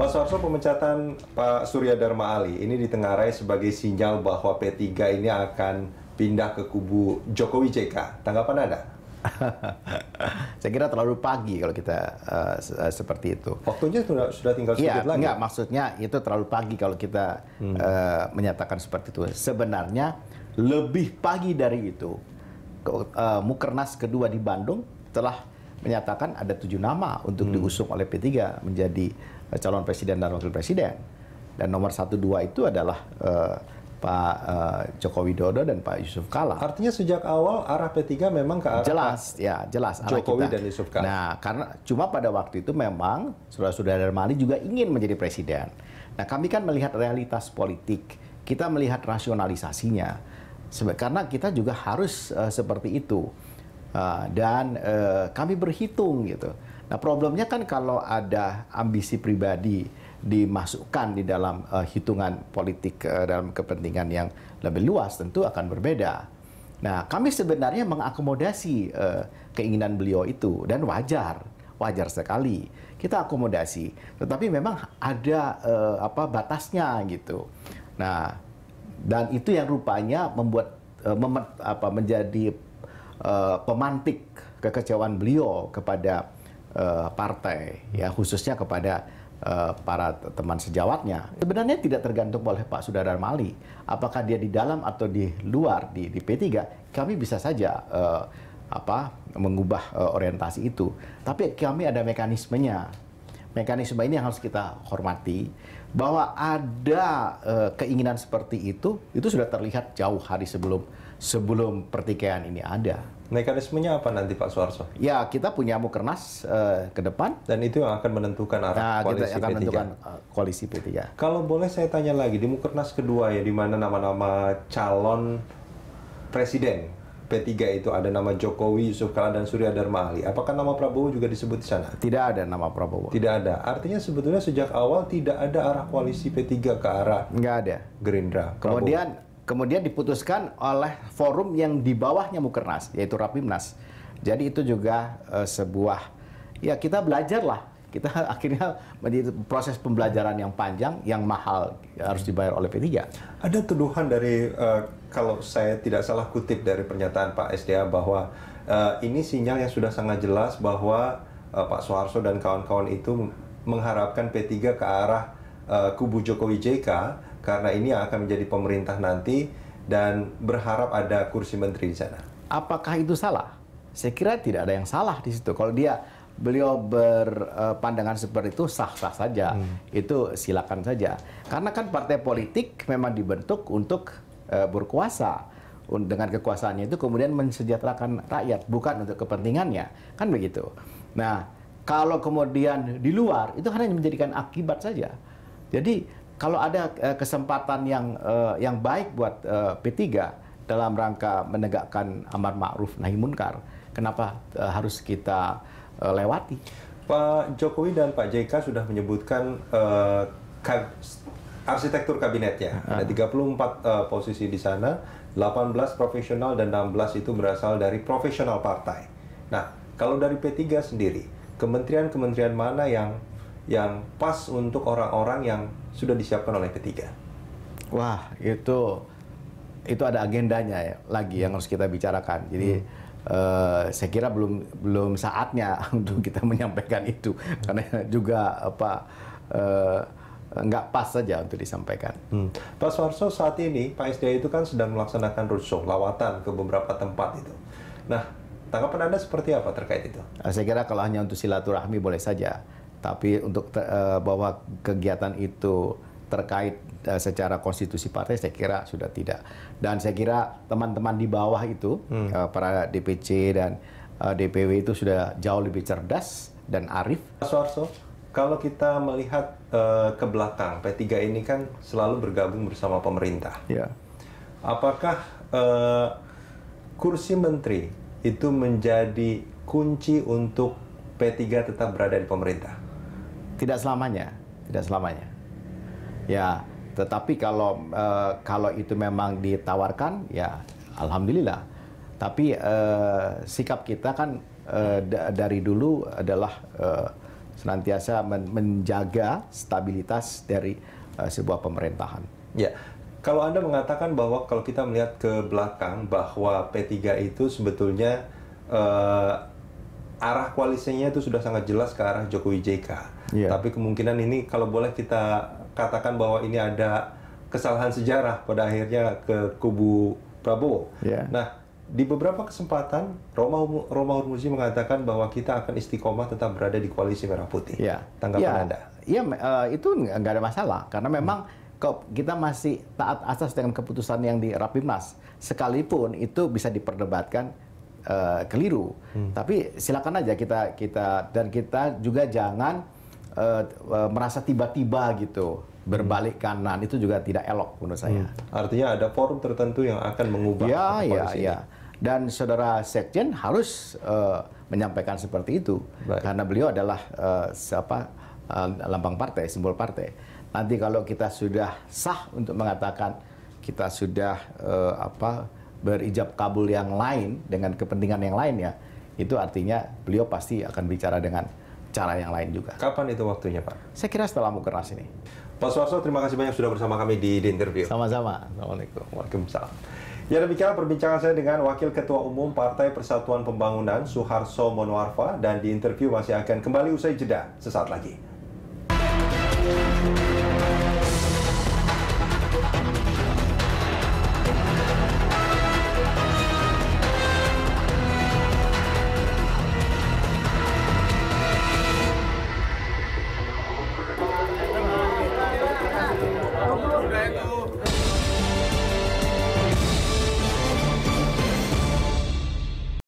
Pak Suarso, pemecatan Pak Surya Dharma Ali ini ditengarai sebagai sinyal bahwa P3 ini akan pindah ke kubu Jokowi JK. Tanggapan Anda? saya kira terlalu pagi kalau kita uh, seperti itu. Waktunya sudah, sudah tinggal sedikit ya, lagi. Enggak, maksudnya itu terlalu pagi kalau kita hmm. uh, menyatakan seperti itu. Sebenarnya lebih pagi dari itu, uh, Mukernas kedua di Bandung telah menyatakan ada tujuh nama untuk hmm. diusung oleh P3 menjadi eh, calon presiden dan wakil presiden. Dan nomor satu dua itu adalah uh, Pak uh, Joko Widodo dan Pak Yusuf Kala. Artinya sejak awal arah P3 memang ke arah jelas, ya jelas. Jokowi kita. dan Yusuf Kala. Nah, karena cuma pada waktu itu memang saudara-saudara Darmani juga ingin menjadi presiden. Nah, kami kan melihat realitas politik, kita melihat rasionalisasinya, karena kita juga harus uh, seperti itu Ah, dan uh, kami berhitung gitu. Nah problemnya kan kalau ada ambisi pribadi dimasukkan di dalam uh, hitungan politik uh, dalam kepentingan yang lebih luas tentu akan berbeda. Nah kami sebenarnya mengakomodasi uh, keinginan beliau itu dan wajar, wajar sekali kita akomodasi. Tetapi memang ada uh, apa batasnya gitu. Nah dan itu yang rupanya membuat uh, memet, apa menjadi uh, pemantik kekecewaan beliau kepada uh, partai ya khususnya kepada eh, para teman sejawatnya sebenarnya tidak tergantung oleh Pak Sudara Mali apakah dia di dalam atau di luar di, di P3 kami bisa saja uh, apa mengubah uh, orientasi itu tapi kami ada mekanismenya mekanisme ini yang harus kita hormati bahwa ada uh, keinginan seperti itu itu sudah terlihat jauh hari sebelum sebelum pertikaian ini ada. Mekanismenya apa nanti Pak Suarso? Ya, kita punya mukernas uh, ke depan. Dan itu yang akan menentukan arah nah, koalisi kita akan P3. menentukan uh, koalisi P3. Kalau boleh saya tanya lagi, di mukernas kedua ya, di mana nama-nama calon presiden P3 itu ada nama Jokowi, Yusuf Kala, dan Surya Dharma Ali. Apakah nama Prabowo juga disebut di sana? Tidak ada nama Prabowo. Tidak ada. Artinya sebetulnya sejak awal tidak ada arah koalisi P3 ke arah Nggak ada. Gerindra. Kemudian kemudian diputuskan oleh forum yang di bawahnya Mukernas yaitu Rapimnas. Jadi itu juga uh, sebuah ya kita belajar lah. Kita akhirnya menjadi proses pembelajaran yang panjang, yang mahal eh, harus dibayar oleh P3. Ada tuduhan dari uh, kalau saya tidak salah kutip dari pernyataan Pak SDA bahwa uh, ini sinyal yang sudah sangat jelas bahwa uh, Pak Soeharto dan kawan-kawan itu mengharapkan P3 ke arah uh, kubu Jokowi JK karena ini yang akan menjadi pemerintah nanti dan berharap ada kursi menteri di sana. Apakah itu salah? Saya kira tidak ada yang salah di situ. Kalau dia beliau berpandangan seperti itu sah-sah saja. Hmm. Itu silakan saja. Karena kan partai politik memang dibentuk untuk eh, berkuasa dengan kekuasaannya itu kemudian mensejahterakan rakyat bukan untuk kepentingannya kan begitu nah kalau kemudian di luar itu hanya menjadikan akibat saja jadi kalau ada uh, kesempatan yang uh, yang baik buat uh, eh, P3 dalam rangka menegakkan amar ma'ruf nahi munkar, kenapa uh, harus kita uh, lewati? Pak Jokowi dan Pak JK sudah menyebutkan uh, kab arsitektur kabinetnya. Uh. Ada 34 uh, posisi di sana, 18 profesional dan 16 itu berasal dari profesional partai. Nah, kalau dari P3 sendiri, kementerian-kementerian mana yang yang pas untuk orang-orang yang sudah disiapkan oleh ketiga. Wah, itu itu ada agendanya ya, lagi yang harus kita bicarakan. Jadi hmm. uh, saya kira belum belum saatnya untuk kita menyampaikan itu hmm. karena juga apa uh, nggak pas saja untuk disampaikan. Hmm. Pak Soeharto saat ini Pak SDI itu kan sedang melaksanakan rusuh lawatan ke beberapa tempat itu. Nah, tanggapan Anda seperti apa terkait itu? Eh, saya kira kalau hanya untuk silaturahmi boleh saja tapi untuk uh, bahwa kegiatan itu terkait uh, secara konstitusi partai saya kira sudah tidak dan saya kira teman-teman di bawah itu hmm. uh, para DPC dan uh, DPW itu sudah jauh lebih cerdas dan arif. Soarso, kalau kita melihat uh, ke belakang P3 ini kan selalu bergabung bersama pemerintah. Ya. Apakah uh, kursi menteri itu menjadi kunci untuk P3 tetap berada di pemerintah? Tidak selamanya, tidak selamanya. Ya, tetapi kalau uh, kalau itu memang ditawarkan, ya alhamdulillah. Tapi uh, sikap kita kan uh, dari dulu adalah uh, senantiasa men menjaga stabilitas dari uh, sebuah pemerintahan. Ya, kalau Anda mengatakan bahwa kalau kita melihat ke belakang bahwa P3 itu sebetulnya uh, arah koalisinya itu sudah sangat jelas ke arah Jokowi JK. Yeah. Tapi kemungkinan ini kalau boleh kita katakan bahwa ini ada kesalahan sejarah pada akhirnya ke kubu Prabowo. Yeah. Nah, di beberapa kesempatan Roma Roma Urmuzi mengatakan bahwa kita akan istiqomah tetap berada di koalisi merah putih. Yeah. Tanggapan yeah. Anda? Iya, uh, itu nggak ada masalah karena memang hmm kita masih taat asas dengan keputusan yang di Rapimnas. Sekalipun itu bisa diperdebatkan Eh, keliru. Hmm. Tapi silakan aja kita kita dan kita juga jangan uh, uh, merasa tiba-tiba gitu berbalik hmm. kanan itu juga tidak elok menurut saya. Hmm. Artinya ada forum tertentu yang akan mengubah ya, ya, ya, ini. ya. Dan saudara sekjen harus uh, menyampaikan seperti itu Baik. karena beliau adalah uh, siapa uh, lambang partai, simbol partai. Nanti kalau kita sudah sah untuk mengatakan kita sudah uh, apa berijab kabul yang lain dengan kepentingan yang lain ya, itu artinya beliau pasti akan bicara dengan cara yang lain juga. Kapan itu waktunya, Pak? Saya kira setelah mukernas ini. Pak Suarso, terima kasih banyak sudah bersama kami di, di interview. Sama-sama. Assalamualaikum. Waalaikumsalam. Ya demikian perbincangan saya dengan Wakil Ketua Umum Partai Persatuan Pembangunan Suharso Monoarfa dan di interview masih akan kembali usai jeda sesaat lagi.